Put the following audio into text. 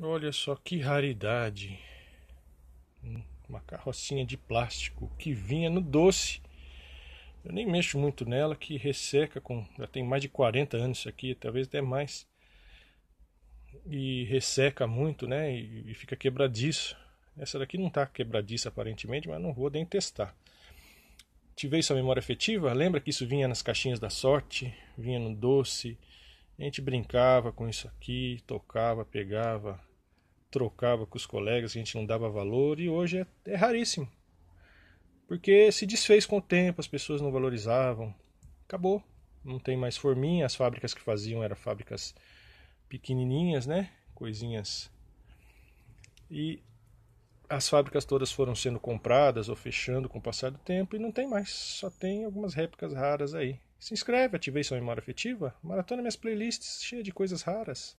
Olha só que raridade. Hum, uma carrocinha de plástico que vinha no doce. Eu nem mexo muito nela, que resseca com. Já tem mais de 40 anos isso aqui, talvez até mais. E resseca muito, né? E, fica quebradiço. Essa daqui não tá quebradiça aparentemente, mas não vou nem testar. Tive isso a memória afetiva? Lembra que isso vinha nas caixinhas da sorte? Vinha no doce. A gente brincava com isso aqui, tocava, pegava, trocava com os colegas, a gente não dava valor, e hoje é, é raríssimo. Porque se desfez com o tempo, as pessoas não valorizavam. Acabou. Não tem mais forminha, as fábricas que faziam eram fábricas pequenininhas, né? Coisinhas. E as fábricas todas foram sendo compradas ou fechando com o passar do tempo e não tem mais, só tem algumas réplicas raras aí. Se inscreve, ativei sua memória afetiva, maratona minhas playlists cheia de coisas raras.